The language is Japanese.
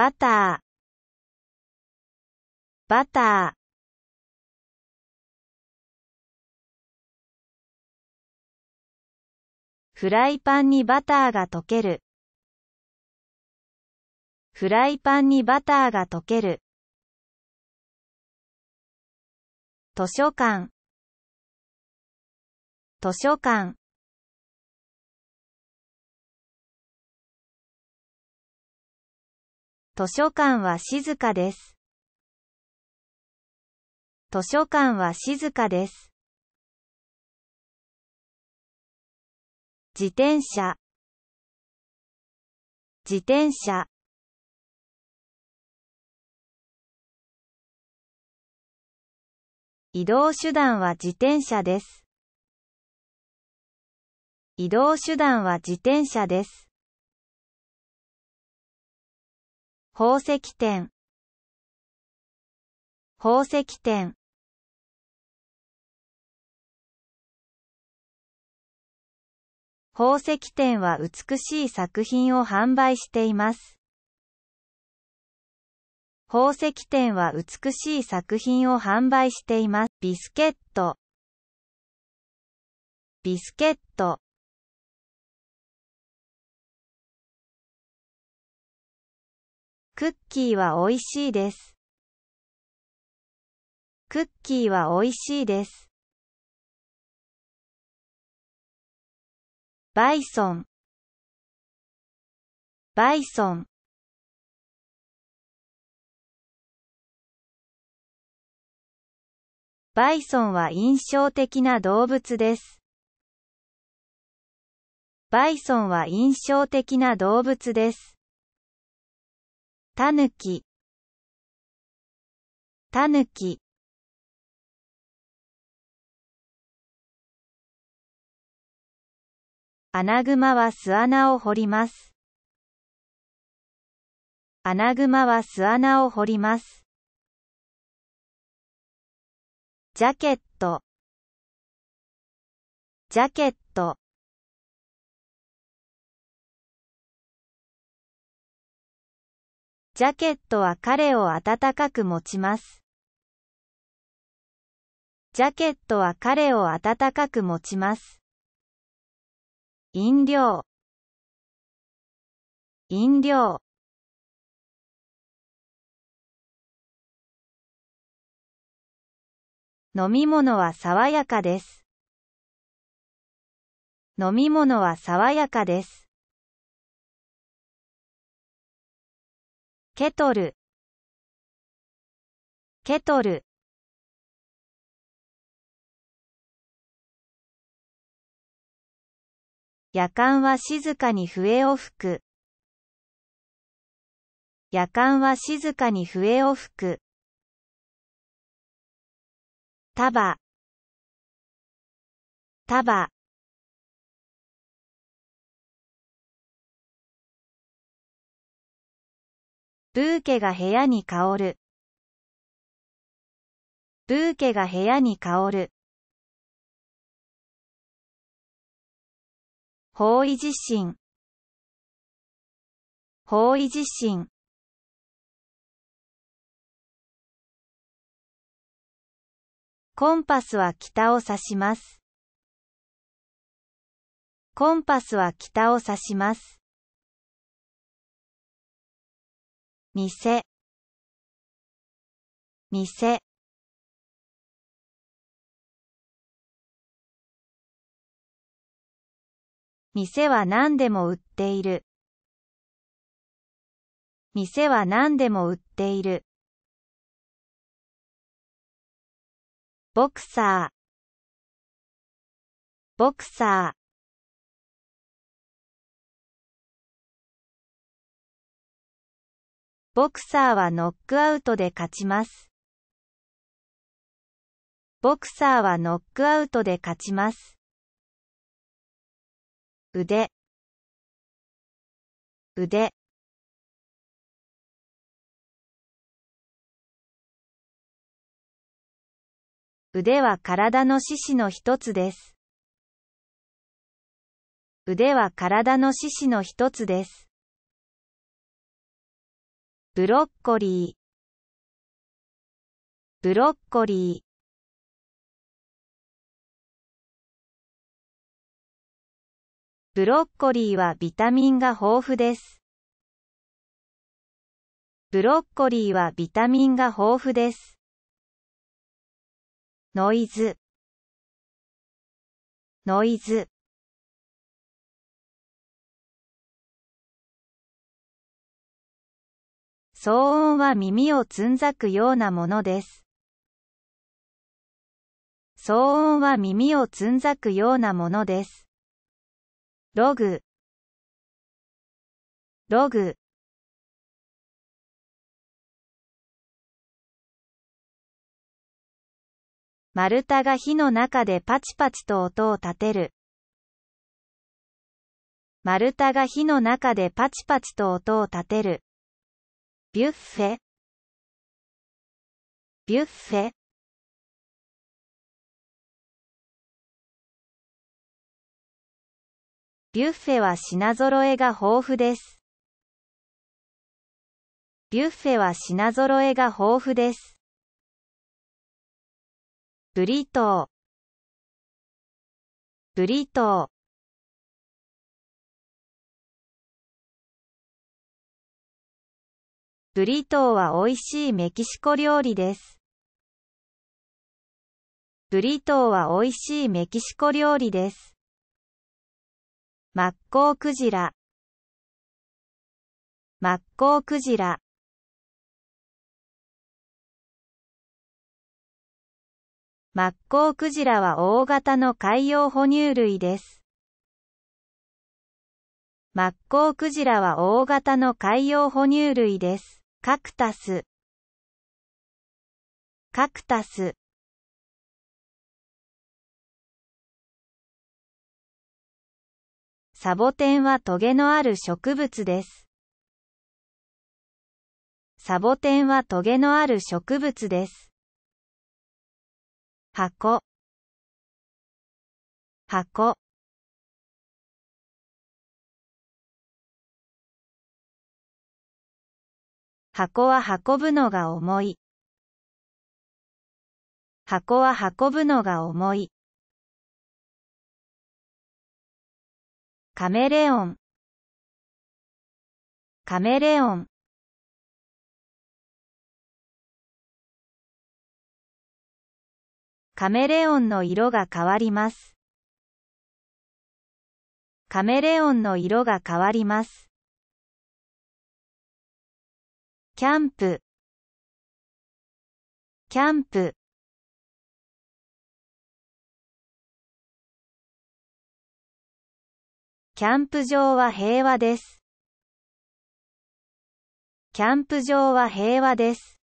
バター、バター。フライパンにバターが溶ける。フライパンにバターが溶ける。図書館図書館図書館は静かです。図書館は静かです。自転車自転車移動手段は自転車です。移動手段は自転車です。宝石店宝石店宝石店は美しい作品を販売しています。宝石店は美しい作品を販売しています。ビスケットビスケットクッキーは美味しいです。クッキーは美味しいです。バイソンバイソンバイソンは印象的な動物です。バイソンは印象的な動物です。たぬきたぬきアナグマは巣穴を掘ります。アナグマは巣穴を掘ります。ジャケットジャケットジャケットは彼を暖かく持ちます。ジャケットは彼をかく持ちます。飲料飲料飲み物は爽やかです。飲み物は爽やかです。ケトルケトル夜間は静かに笛を吹く夜間は静かに笛を吹く束束ブーケが部屋に香る。ブーケが部屋に香る。方位自身。方位自身。コンパスは北を指します。コンパスは北を指します。店店店は何でも売っている店は何でも売っているボクサーボクサーボクサーはノックアウトで勝ちます。ボクサーはノックアウトで勝ちます。腕腕腕は体の四肢の一つです。腕は体の四肢の一つです。ブロッコリーブロッコリーブロッコリーはビタミンが豊富です。ブロッコリーはビタミンが豊富です。ノイズノイズ騒音は耳をつんざくようなものです。騒音は耳をつんざくようなものです。ログログ丸太が火の中でパチパチと音を立てる。丸太が火の中でパチパチと音を立てる。ビュッフェビュッフェビュッフェは品揃えが豊富です。ビュッフェは品揃えが豊富です。ブリトーブリトーブリトーは美味しいメキシコ料理です。ブリトーは美味しいメキシコ料理です。マッコウクジラマッコウクジラマッコウクジラは大型の海洋哺乳類です。マッコウクジラは大型の海洋哺乳類です。カクタスカクタスサボテンはトゲのある植物です。サボテンはトゲのある植物です。箱箱箱は運ぶのが重い。箱は運ぶのが重い。カメレオンカメレオンカメレオンの色が変わります。カメレオンの色が変わります。キャンプキャンプキャンプ場は平和です。キャンプ場は平和です。